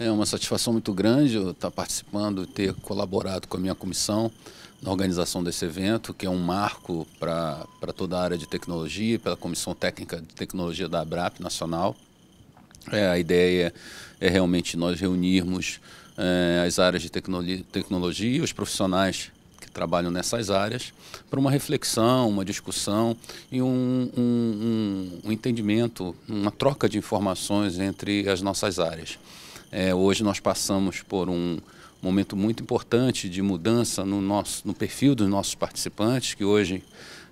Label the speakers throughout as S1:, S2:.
S1: É uma satisfação muito grande estar participando,
S2: ter colaborado com a minha comissão na organização desse evento, que é um marco para toda a área de tecnologia, pela Comissão Técnica de Tecnologia da ABRAP Nacional. É, a ideia é, é realmente nós reunirmos é, as áreas de tecno tecnologia, os profissionais que trabalham nessas áreas, para uma reflexão, uma discussão e um, um, um entendimento, uma troca de informações entre as nossas áreas. É, hoje nós passamos por um, momento muito importante de mudança no, nosso, no perfil dos nossos participantes, que hoje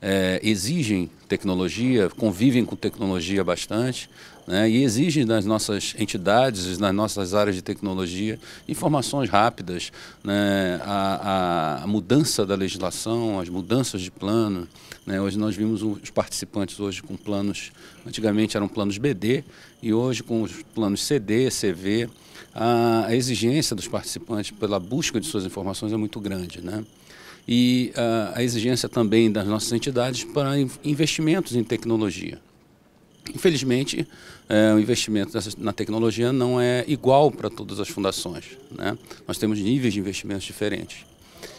S2: é, exigem tecnologia, convivem com tecnologia bastante, né, e exigem das nossas entidades, nas nossas áreas de tecnologia, informações rápidas, né, a, a, mudança da legislação, as mudanças de plano. Né, hoje nós vimos os participantes hoje com planos, antigamente eram planos BD, e hoje com os planos CD, CV, a, exigência dos participantes pela busca de suas informações é muito grande, né? E a, a exigência também das nossas entidades para investimentos em tecnologia. Infelizmente, é, o investimento na tecnologia não é igual para todas as fundações. Né? Nós temos níveis de investimentos diferentes.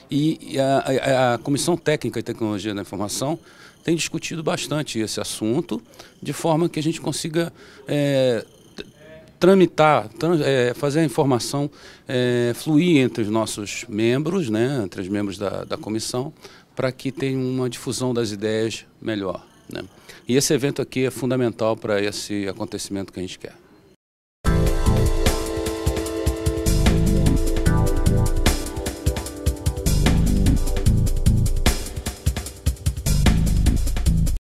S2: E a, a, Comissão Técnica e Tecnologia da Informação tem discutido bastante esse assunto, de forma que a gente consiga é, tramitar, trans, é, fazer a informação é, fluir entre os nossos membros, né, entre os membros da, da comissão, para que tenha uma difusão das ideias melhor. Né? E esse evento aqui é fundamental para esse acontecimento que a gente quer.